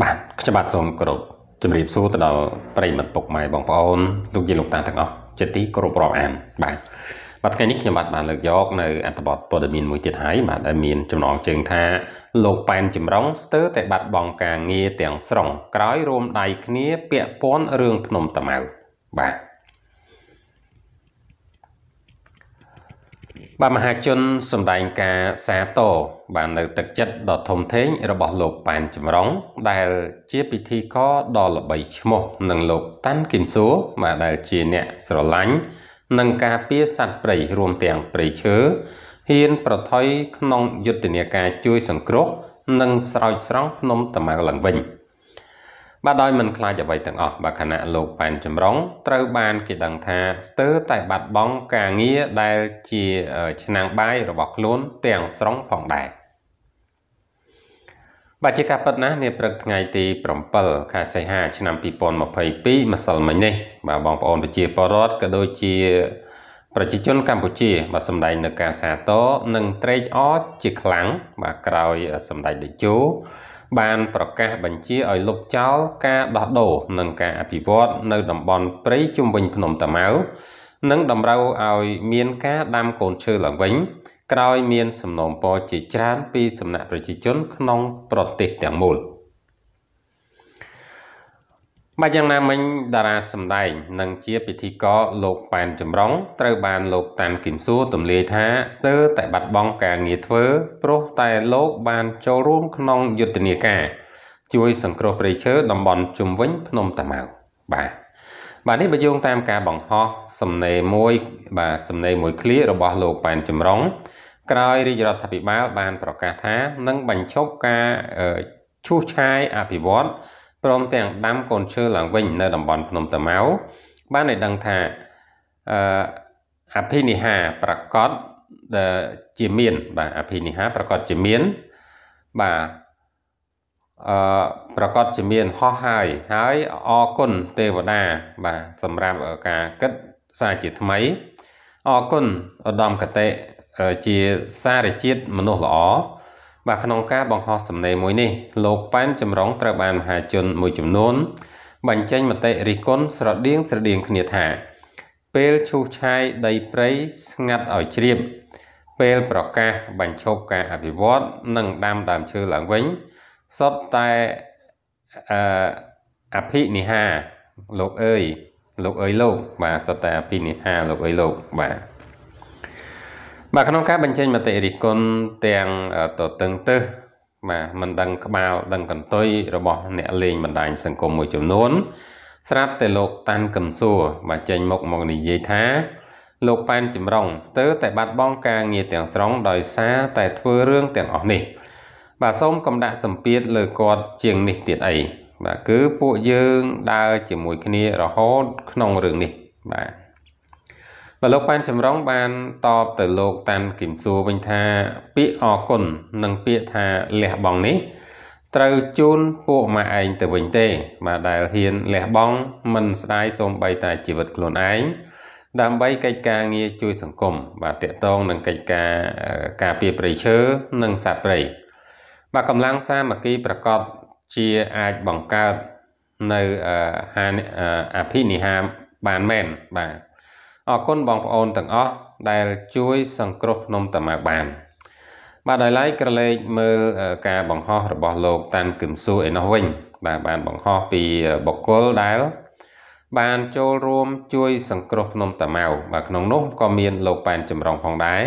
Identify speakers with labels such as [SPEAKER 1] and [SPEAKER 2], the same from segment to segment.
[SPEAKER 1] បាទខ្ញុំបាទសូមគោរពជម្រាបសួរទៅដល់ប្រិយមិត្តពុកម៉ែបងប្អូនទូកជាលោកតាទាំងអស់ជាទីគោរពរាប់អានបាទបាទថ្ងៃនេះខ្ញុំបាទបានលើកយកនៅអត្ថបទព័ត៌មានមួយទៀតហើយបាទដែលមានចំណងជើងថា លោកប៉ែនចម្រុងស្ទើរតែបាត់បង់ការងារទាំងស្រុងក្រោយរួមដៃគ្នា ពាក់ព័ន្ធរឿងភ្នំតាម៉ៅបាទបាទមហាជនសម្ដែងការសាទរបាននៅទឹកចិត្តដ៏ធំធេង របស់លោកប៉ែនចម្រុងដែលជាពិធីករដ៏ល្បីឈ្មោះនឹងលោកតាន់គឹមសួរបាទដែលជាអ្នកស្រឡាញ់និងការពារសត្វព្រៃរួមទាំងព្រៃឈើហ៊ានប្រថុយក្នុងយុទ្ធនាការជួយសង្គ្រោះនិងស្រោចស្រង់ភ្នំតាម៉ៅឡើងវិញ។បាទដោយមិនខ្លាចអ្វីទាំងអស់បាទខណៈលោកប៉ែនចម្រុងត្រូវបានគេដឹងថាស្ទើរតែបាត់បង់ការងារដែលជាឆ្នាំងបាយរបស់ខ្លួន ទាំងស្រុងផងដែរបាទជាការពិតណាស់នាព្រឹកថ្ងៃទី7ខែសីហាឆ្នាំ2022ម្សិលមិញនេះ បាទបងប្អូនប្រជាពលរដ្ឋក៏ដូចជា ប្រជាជនកម្ពុជាបាទសម្ដែងនៅការសាទរនិងត្រេកអរជាខ្លាំងបាទក្រោយសម្ដេចតេជោបានប្រកាសបញ្ជាឲ្យលុបចោលការដោះដូរនិងការអភិវឌ្ឍនៅ តំបន់ព្រៃជុំវិញភ្នំតាម៉ៅនិងតម្រូវឲ្យមានការដាំកូនឈើឡើងវិញ ក្រោយមានសំណូមពរជាច្រើនពីសំណាក់ប្រជាជនក្នុងប្រទេសទាំងមូល។បាទយ៉ាងណាមិញតារាសម្ដែងនិងជាពិធីករលោកប៉ែនចម្រុងត្រូវបានលោកតាន់គឹមសួរទម្លាយថាស្ទើរតែបាត់បង់ការងារធ្វើព្រោះតែលោកបានចូលរួមក្នុងយុទ្ធនាការ ជួយ សង្គ្រោះព្រៃឈើតំបន់ជុំវិញ ភ្នំតាម៉ៅបាទបាទនេះបើយោងតាមការបង្ហោះសំណេរមួយ បាទសំណេរមួយឃ្លារបស់លោកប៉ែនចម្រុងក្រោយរាជរដ្ឋាភិបាល បានប្រកាសថានឹងបញ្ឈប់ការឈូសឆាយអភិវឌ្ឍន៍ព្រមទាំងដាំកូនឈើឡើងវិញនៅតំបន់ភ្នំតាម៉ៅបានឲ្យដឹងថាអអភិនិហាប្រកបជាមានបាទអភិនិហាប្រកបជាមានបាទអឺប្រកបជាមានហោះហើយហើយអរគុណទេវតាបាទសម្រាប់ការគិតសាជាថ្មីអរគុណឧត្តមកតេជាសារជាតិមនុស្សល្អបាទក្នុងការបង្ហោះសម្ដីមួយនេះលោកប៉ែនចម្រុងត្រូវបានមហាជនមួយចំនួនបញ្ចេញមតិរិះគន់ស្រដៀងស្រដៀងគ្នាថាពេលឈូសឆាយដីព្រៃស្ងាត់ឲ្យជ្រាប ពេលប្រកាសបញ្ឈប់ការអភិវឌ្ឍនិង ដាំដើមឈើឡើងវិញសុទ្ធតែអអភិនិហាលោកអើយលោកអើយលោក បាទសុទ្ធតែអភិនិហាលោកអើយលោកបាទបាទក្នុងការបញ្ចេញមតិរិះគន់ទាំងតតឹងទឹះបាទមិនដឹងក្បាលដឹងកន្ទុយរបស់អ្នកលេងបណ្ដាញសង្គមមួយចំនួនស្រាប់តែលោកតាន់កឹមសួរបាទចេញមុខមកនិយាយថាលោកប៉ែនចម្រុងស្ទើរតែបាត់បង់ការងារទាំងស្រុងដោយសារតែធ្វើរឿងទាំងអស់នេះបាទសូមកំដាក់សម្ពាធលើគាត់ជាងនេះទៀតអីបាទគឺពួកយើងដើរជាមួយគ្នារហូតក្នុងរឿងនេះបាទបាទលោកប៉ែនចម្រុងបានតបទៅលោកតាន់គឹមសួរវិញថាពាក្យអគុណនិងពាក្យថាលះបង់នេះត្រូវជូនពួកម៉ាក់ឯងទៅវិញទេបាទដែលហ៊ានលះបង់មិនស្ដាយសូម្បីតែជីវិតខ្លួនឯងដើម្បីកិច្ចការងារជួយសង្គមបាទតកតងនឹងកិច្ចការការពារព្រៃឈើនិងសត្វព្រៃបាទកម្លាំងសាមគ្គីប្រកបជាអាចបង្កើតនៅអភិនិហាបានមែនបាទអរគុណបងប្អូនទាំងអស់ដែល ជួយសង្គ្រោះភ្នំតាម៉ៅបានបាទដោយឡែកក្រឡេកមើលការបង្ហោះរបស់លោកតាន់គឹមស៊ូឯនោះវិញបាទបានបង្ហោះពីបុគ្គលដែលបានចូលរួម ជួយសង្គ្រោះភ្នំតាម៉ៅបាទក្នុងនោះក៏មានលោកប៉ែនចម្រុងផងដែរ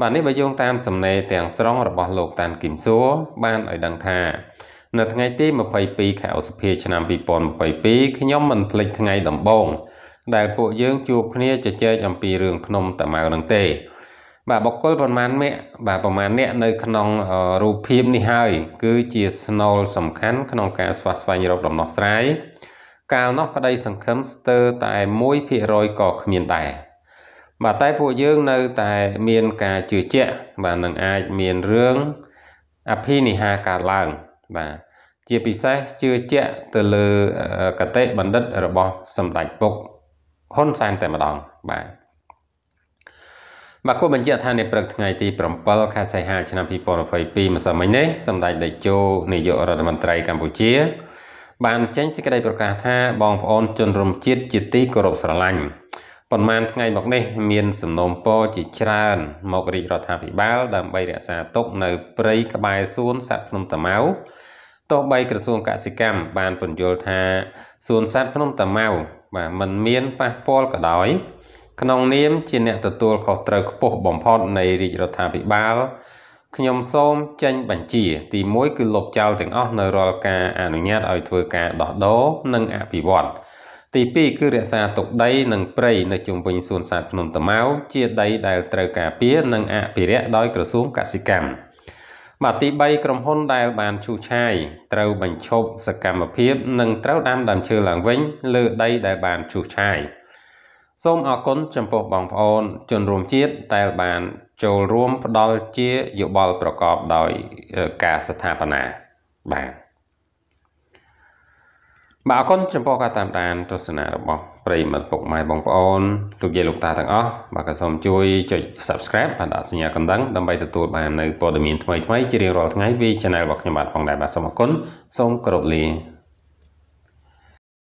[SPEAKER 1] បាទនេះបើយោងតាមសំណេរទាំងស្រុងរបស់លោកតាន់គឹមស៊ូបានឲ្យដឹងថា នៅថ្ងៃទី22ខែឧសភាឆ្នាំ2022ខ្ញុំមិនភ្លេចថ្ងៃដំបូងដែលពួកយើងជួបគ្នាជជែកអំពីរឿងភ្នំតាម៉ៅនឹងទេ បាទបកគលប្រមាណអ្នកបាទប្រមាណអ្នកនៅក្នុងរូបភាពនេះហើយគឺជាស្នូលសំខាន់ក្នុងការស្វះស្វែងរកដំណោះស្រាយកាលនោះក្តីសង្ឃឹមស្ទើរតែ1%ក៏គ្មានដែរបាទតែពួកយើងនៅតែមានការជឿជាក់បាទនឹងអាចមានរឿងអភិនិហាកើតឡើងបាទជាពិសេសជឿជាក់ទៅលើកតិបណ្ឌិតរបស់សម្ដេចពុកហ៊ុនសែនតែម្ដងបាទបាទគូបញ្ជាក់ថានៅព្រឹកថ្ងៃទី7ខែសីហាឆ្នាំ2022ម្សិលមិញនេះសម្ដេចតេជោនាយករដ្ឋមន្ត្រីកម្ពុជា បាន ចេញសេចក្តីប្រកាសថាបងប្អូនជនរួមជាតិជាទីគោរពស្រឡាញ់ប៉ុន្មានថ្ងៃមកនេះ មាន សំណូមពរជាច្រើន មករាជរដ្ឋាភិបាល ដើម្បីរក្សាទុកនៅព្រៃក្បែរសួនសត្វភ្នំតាម៉ៅទោះបីក្រសួងកសិកម្មបានពន្យល់ថាសួនសត្វភ្នំតាម៉ៅបាទมันមានប៉ះពាល់ក៏ដោយ ក្នុងនាមជា អ្នកទទួលខុសត្រូវខ្ពស់បំផុតនៃរាជរដ្ឋាភិបាលខ្ញុំសូមចេញ បញ្ជា ទី1គឺលុបចោលទាំងអស់នៅរាល់ការអនុញ្ញាតឲ្យធ្វើការដោះដូរនិងអភិវឌ្ឍទី2គឺរក្សាទុកដីនិងព្រៃនៅជុំវិញសួនសត្វភ្នំតាម៉ៅជា ដី ដែលត្រូវការពារនិងអភិរក្សដោយក្រសួងកសិកម្ម។បាទទី3ក្រុមហ៊ុនដែលបានឈូសឆាយត្រូវបញ្ឈប់សកម្មភាពនិងត្រូវដាំដើមឈើឡើងវិញ លើដីដែលបានឈូសឆាយសូមអរគុណចំពោះបងប្អូន ជនរួមជាតិដែលបានចូលរួមផ្ដល់ជាយោបល់ប្រកបដោយការស្ថាបនាបាទបាទអរគុណចំពោះការតាមដានទស្សនារបស់ប្រិយមិត្តពុកម៉ែបងប្អូនលោកយាយលោកតាទាំងអស់បាទក៏សូមជួយចុច Subscribe បាទដាក់សញ្ញាកណ្ដឹងដើម្បីទទួលបាននៅព័ត៌មានថ្មីៗជារៀងរាល់ថ្ងៃពី Channel របស់ខ្ញុំបាទផងដែរបាទសូមអរគុណសូមគោរពលា